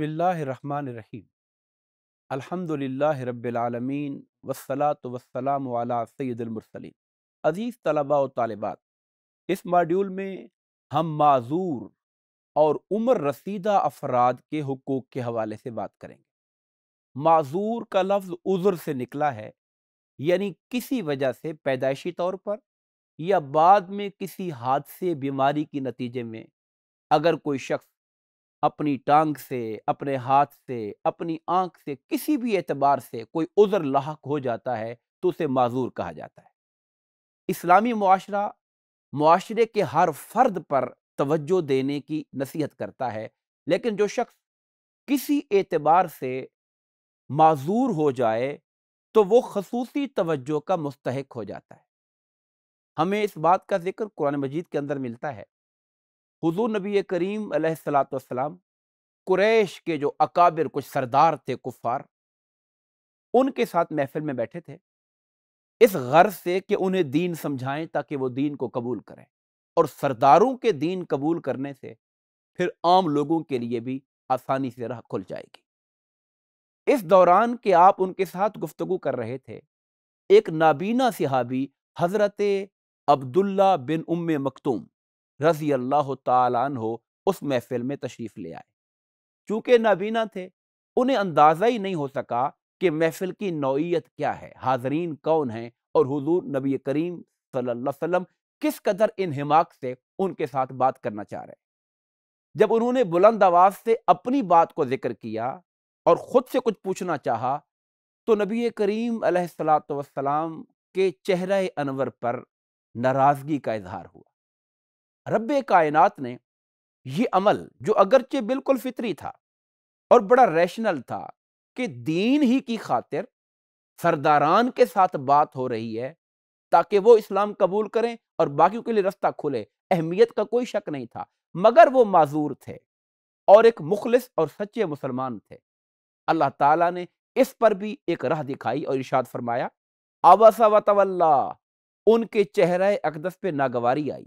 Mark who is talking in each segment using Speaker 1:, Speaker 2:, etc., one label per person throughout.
Speaker 1: बसमिल्लाम अलहमदिल्ला रबालमीन वसलात वसलाम वाला सैदुलमरसलिन अज़ीज़ तलबा व तालबात इस मॉड्यूल में हम माजूर और उम्र रसीदा अफराद के हकूक़ के हवाले से बात करेंगे माजूर का लफ्ज़ उज़र से निकला है यानी किसी वजह से पैदाइशी तौर पर या बाद में किसी हादसे बीमारी के नतीजे में अगर कोई शख्स अपनी टांग से अपने हाथ से अपनी आंख से किसी भी एतबार से कोई उज़र लाक हो जाता है तो उसे माजूर कहा जाता है इस्लामी माशरा माशरे के हर फर्द पर तवज्जो देने की नसीहत करता है लेकिन जो शख्स किसी एतबार से माजूर हो जाए तो वो खसूसी तवज्जो का मुस्तक हो जाता है हमें इस बात का जिक्र कुरान मजीद के अंदर मिलता है हुजूर नबी करीम सलाम कुरैश के जो अकाबिर कुछ सरदार थे कुफ़ार उनके साथ महफिल में बैठे थे इस गर्ज से कि उन्हें दीन समझाएं ताकि वो दीन को कबूल करें और सरदारों के दीन कबूल करने से फिर आम लोगों के लिए भी आसानी से राह खुल जाएगी इस दौरान के आप उनके साथ गुफ्तगु कर रहे थे एक नाबीना सिहाबी हज़रत अब्दुल्ला बिन उम मखतूम रजी अल्लाह तहो उस महफिल में तशरीफ़ ले आए चूँकि नाबीना थे उन्हें अंदाज़ा ही नहीं हो सका कि महफिल की नौीयत क्या है हाजरीन कौन है और हजूर नबी करीम सल्लल्लाहु किस कदर इन हिमाक से उनके साथ बात करना चाह रहे जब उन्होंने बुलंद आवाज़ से अपनी बात को जिक्र किया और ख़ुद से कुछ पूछना चाह तो नबी करीम सलाम के चेहरे अनवर पर नाराज़गी का इजहार हुआ रब कायन ने यह अमल जो अगरचे बिल्कुल फितरी था और बड़ा रैशनल था कि दीन ही की खातिर सरदारान के साथ बात हो रही है ताकि वो इस्लाम कबूल करें और बाकी के लिए रास्ता खुले अहमियत का कोई शक नहीं था मगर वो माजूर थे और एक मुखलिस और सच्चे मुसलमान थे अल्लाह ताला ने इस पर भी एक राह दिखाई और इर्शाद फरमाया आवासा वतवल्ला उनके चेहरे अकदस पे नागवारी आई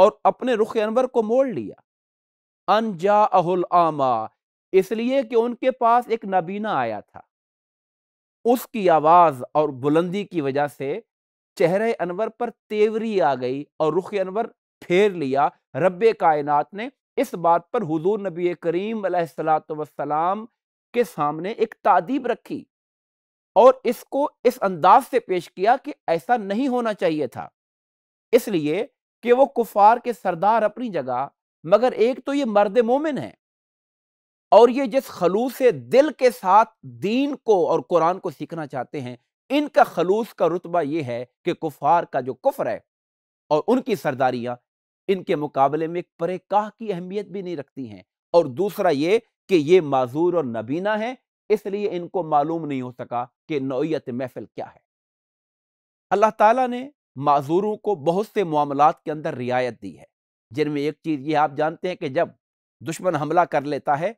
Speaker 1: और अपने रुख अनवर को मोड़ लिया अनजा अहुल आमा इसलिए कि उनके पास एक नबीना आया था उसकी आवाज़ और बुलंदी की वजह से चेहरे अनवर पर तेवरी आ गई और रुख अनवर फेर लिया रब कायनात ने इस बात पर हुजूर नबी करीम सलाम के सामने एक तादीब रखी और इसको इस अंदाज से पेश किया कि ऐसा नहीं होना चाहिए था इसलिए कि वो कुफार के सरदार अपनी जगह मगर एक तो ये मर्द मोमिन है और ये जिस खलूस दिल के साथ दीन को और कुरान को सीखना चाहते हैं इनका खलूस का रुतबा ये है कि कुफार का जो कुफर है और उनकी सरदारियाँ इनके मुकाबले में एक काह की अहमियत भी नहीं रखती हैं और दूसरा ये कि ये माजूर और नबीना है इसलिए इनको मालूम नहीं हो सका कि नोयत महफिल क्या है अल्लाह ताला ने माजूरों को बहुत से मामला के अंदर रियायत दी है जिनमें एक चीज़ ये आप जानते हैं कि जब दुश्मन हमला कर लेता है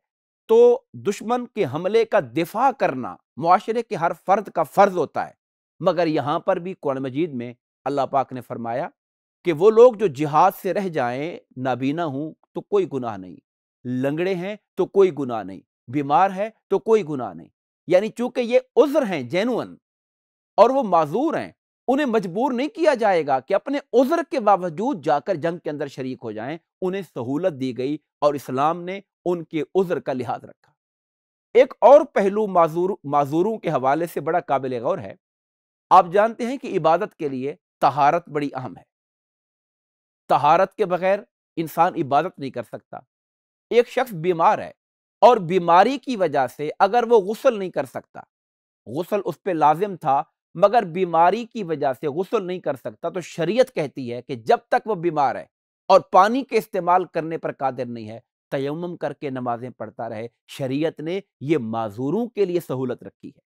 Speaker 1: तो दुश्मन के हमले का दिफा करना माशरे के हर फर्द का फ़र्ज होता है मगर यहाँ पर भी कुरान मजीद में अल्लाह पाक ने फरमाया कि वो लोग जो जिहाद से रह जाएं नाबीना हूँ तो कोई गुनाह नहीं लंगड़े हैं तो कोई गुनाह नहीं बीमार है तो कोई गुनाह नहीं यानी चूंकि ये उज्र हैं जेनुअन और वो माजूर हैं उन्हें मजबूर नहीं किया जाएगा कि अपने उजर के बावजूद जाकर जंग के अंदर शरीक हो जाएं उन्हें सहूलत दी गई और इस्लाम ने उनके उजर का लिहाज रखा एक और पहलू माजूर माजूरों के हवाले से बड़ा काबिल गौर है आप जानते हैं कि इबादत के लिए तहारत बड़ी अहम है तहारत के बगैर इंसान इबादत नहीं कर सकता एक शख्स बीमार है और बीमारी की वजह से अगर वो गुसल नहीं कर सकता गुसल उस पर लाजिम था मगर बीमारी की वजह से गसल नहीं कर सकता तो शरीयत कहती है कि जब तक वह बीमार है और पानी के इस्तेमाल करने पर कादिर नहीं है तयम करके नमाजें पढ़ता रहे शरीयत ने यह माजूरों के लिए सहूलत रखी है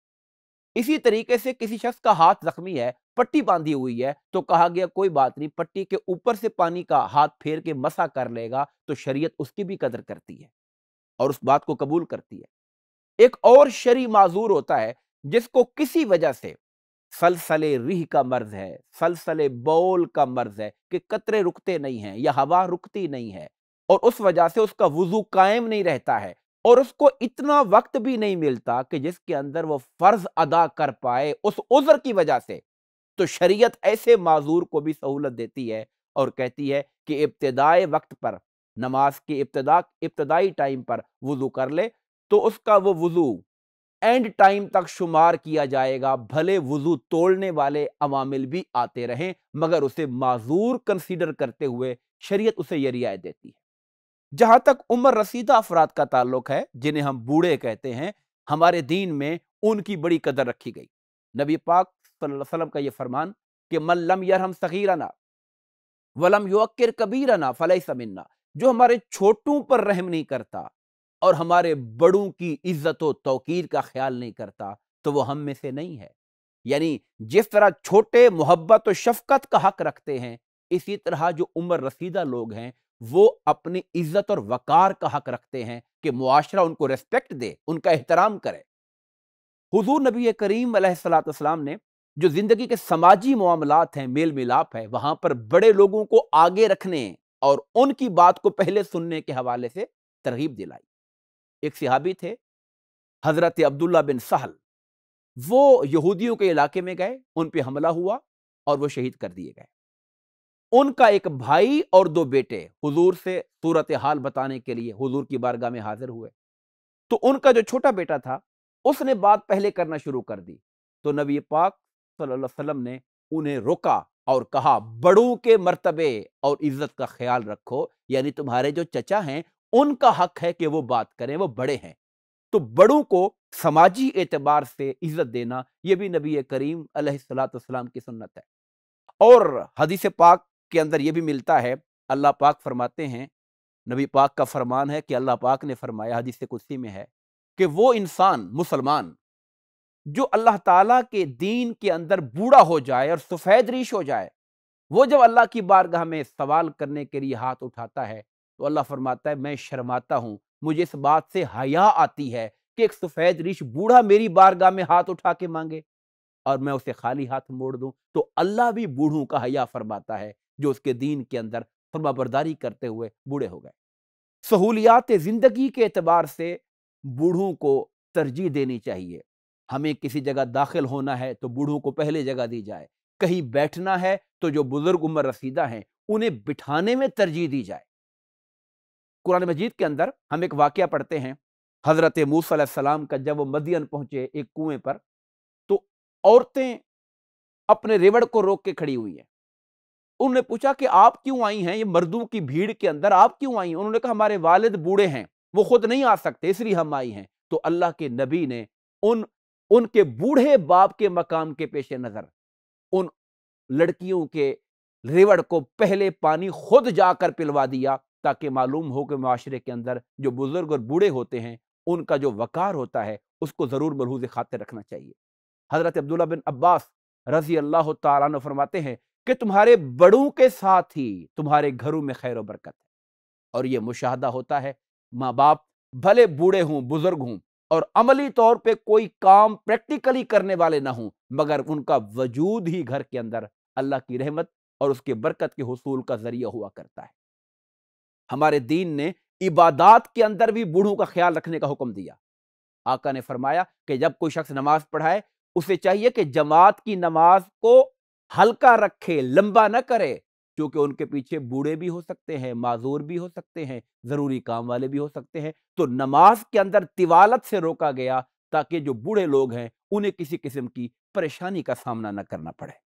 Speaker 1: इसी तरीके से किसी शख्स का हाथ जख्मी है पट्टी बांधी हुई है तो कहा गया कोई बात नहीं पट्टी के ऊपर से पानी का हाथ फेर के मसा कर लेगा तो शरीयत उसकी भी कदर करती है और उस बात को कबूल करती है एक और शरी माजूर होता है जिसको किसी वजह से सलसले रिह का मर्ज है सलसले बौल का मर्ज है कि कतरे रुकते नहीं हैं या हवा रुकती नहीं है और उस वजह से उसका वजू कायम नहीं रहता है और उसको इतना वक्त भी नहीं मिलता कि जिसके अंदर वो फर्ज अदा कर पाए उस उजर की वजह से तो शरीयत ऐसे माजूर को भी सहूलत देती है और कहती है कि इब्तदाई वक्त पर नमाज के इब्तदा इब्तदाई टाइम पर वजू कर ले तो उसका वो वजू एंड टाइम तक शुमार किया जाएगा भले वजू तोड़ने वाले अवामिल भी आते रहें मगर उसे माजूर कंसीडर करते हुए शरीयत उसे ये रियायत देती है जहां तक उम्र रसीदा अफराद का ताल्लुक है जिन्हें हम बूढ़े कहते हैं हमारे दीन में उनकी बड़ी कदर रखी गई नबी पाक सल्लम का यह फरमान कि मल्लम यरहम सगीराना वलम युक्र कबीराना फ़लई समन्ना जो हमारे छोटों पर रहम नहीं करता और हमारे बड़ों की इज्जत व तोकीर का ख्याल नहीं करता तो वो हम में से नहीं है यानी जिस तरह छोटे मोहब्बत और शफकत का हक रखते हैं इसी तरह जो उम्र रसीदा लोग हैं वो अपनी इज्जत और वकार का हक रखते हैं कि मुआशरा उनको रेस्पेक्ट दे उनका एहतराम करे हुजूर नबी करीम सलाम ने जो ज़िंदगी के समाजी मामलात हैं मेल मिलाप है वहाँ पर बड़े लोगों को आगे रखने और उनकी बात को पहले सुनने के हवाले से तरगीब दिलाई एक सिहाबी थे हज़रत अब्दुल्ला बिन सहल वो यहूदियों के इलाके में गए उन पर हमला हुआ और वो शहीद कर दिए गए उनका एक भाई और दो बेटे हुजूर से सूरत हाल बताने के लिए हुजूर की बारगाह में हाजिर हुए तो उनका जो छोटा बेटा था उसने बात पहले करना शुरू कर दी तो नबी पाक सल्लल्लाहु अलैहि वसल्लम ने उन्हें रोका और कहा बड़ों के मर्तबे और इज्जत का ख्याल रखो यानी तुम्हारे जो चचा हैं उनका हक है कि वो बात करें वो बड़े हैं तो बड़ों को समाजी एतबार से इज्जत देना यह भी नबी करीम सलाम की सुन्नत है और हदीस पाक के अंदर यह भी मिलता है अल्लाह पाक फरमाते हैं नबी पाक का फरमान है कि अल्लाह पाक ने फरमाया हदीस कुर्सी में है कि वो इंसान मुसलमान जो अल्लाह ताला के दीन के अंदर बूढ़ा हो जाए और सफ़ेद रीश हो जाए वो जब अल्लाह की बारगाह में सवाल करने के लिए हाथ उठाता है तो अल्लाह फरमाता है मैं शर्माता हूँ मुझे इस बात से हया आती है कि एक सफ़ेद रिश बूढ़ा मेरी बारगाह में हाथ उठा के मांगे और मैं उसे खाली हाथ मोड़ दूँ तो अल्लाह भी बूढ़ों का हया फरमाता है जो उसके दीन के अंदर फरमाबरदारी करते हुए बूढ़े हो गए सहूलियात ज़िंदगी के अतबार से बूढ़ों को तरजीह देनी चाहिए हमें किसी जगह दाखिल होना है तो बूढ़ों को पहले जगह दी जाए कहीं बैठना है तो जो बुज़ुर्ग उम्र रसीदा हैं उन्हें बिठाने में तरजीह दी जाए कुरान मजीद के अंदर हम एक वाक़ पढ़ते हैं हज़रत मूसम का जब वो मदियन पहुँचे एक कुएँ पर तो औरतें अपने रेवड़ को रोक के खड़ी हुई हैं उन्होंने पूछा कि आप क्यों आई हैं ये मर्दों की भीड़ के अंदर आप क्यों आई हैं उन्होंने कहा हमारे वालिद बूढ़े हैं वो खुद नहीं आ सकते इसलिए हम आई हैं तो अल्लाह के नबी ने उन उनके बूढ़े बाप के मकाम के पेश नज़र उन लड़कियों के रेवड़ को पहले पानी खुद जाकर पिलवा दिया ताकि मालूम हो कि माशरे के अंदर जो बुज़ुर्ग और बूढ़े होते हैं उनका जो वक़ार होता है उसको ज़रूर मलहूज खातिर रखना चाहिए हज़रत अब्दुल्ला बिन अब्बास रजी अल्लाह तरमाते फरमाते हैं कि तुम्हारे बड़ों के साथ ही तुम्हारे घरों में खैर बरकत है और ये मुशाह होता है माँ बाप भले बूढ़े हों बुज़ुर्ग हों और अमली तौर पर कोई काम प्रैक्टिकली करने वाले ना हों मगर उनका वजूद ही घर के अंदर अल्लाह की रहमत और उसके बरकत के हसूल का ज़रिया हुआ करता है हमारे दीन ने इबादात के अंदर भी बूढ़ों का ख्याल रखने का हुक्म दिया आका ने फरमाया कि जब कोई शख्स नमाज पढ़ाए उसे चाहिए कि जमात की नमाज को हल्का रखे लंबा न करे क्योंकि उनके पीछे बूढ़े भी हो सकते हैं माजूर भी हो सकते हैं ज़रूरी काम वाले भी हो सकते हैं तो नमाज के अंदर तिवालत से रोका गया ताकि जो बूढ़े लोग हैं उन्हें किसी किस्म की परेशानी का सामना न करना पड़े